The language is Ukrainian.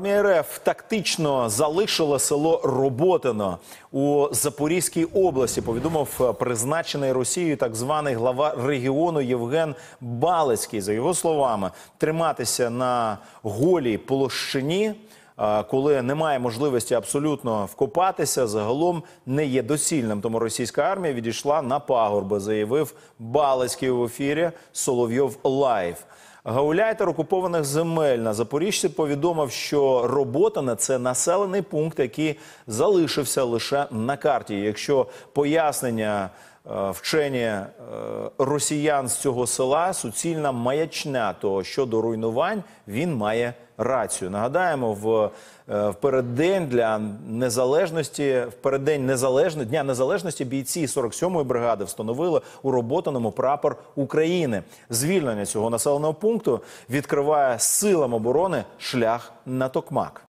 Армія РФ тактично залишила село Роботино у Запорізькій області. Повідомив е, призначений Росією так званий глава регіону Євген Балецький. За його словами, триматися на голій площині. Е, коли немає можливості абсолютно вкопатися, загалом не є доцільним. Тому російська армія відійшла на пагорби, заявив Балецький в ефірі Соловйов Лайв. Гауляйтер окупованих земель на запоріжці повідомив, що робота на це населений пункт, який залишився лише на карті. Якщо пояснення Е, вчені е, росіян з цього села суцільна маячня того щодо руйнувань він має рацію. Нагадаємо, в, е, в переддень для незалежності, в переддень незалежно дня незалежності бійці 47-ї бригади встановили у роботаному прапор України. Звільнення цього населеного пункту відкриває силам оборони шлях на токмак.